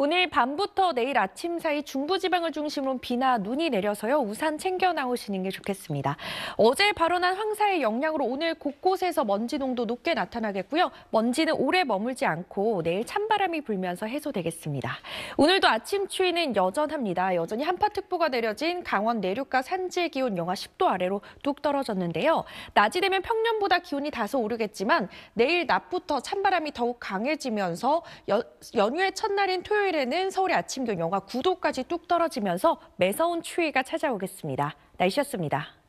오늘 밤부터 내일 아침 사이 중부지방을 중심으로 비나 눈이 내려서요. 우산 챙겨 나오시는 게 좋겠습니다. 어제 발원한 황사의 영향으로 오늘 곳곳에서 먼지 농도 높게 나타나겠고요. 먼지는 오래 머물지 않고 내일 찬바람이 불면서 해소되겠습니다. 오늘도 아침 추위는 여전합니다. 여전히 한파특보가 내려진 강원 내륙과 산지의 기온 영하 10도 아래로 뚝 떨어졌는데요. 낮이 되면 평년보다 기온이 다소 오르겠지만 내일 낮부터 찬바람이 더욱 강해지면서 연, 연휴의 첫날인 토요일 토요일에는 서울의 아침 기온 영하 9도까지 뚝 떨어지면서 매서운 추위가 찾아오겠습니다. 날씨였습니다.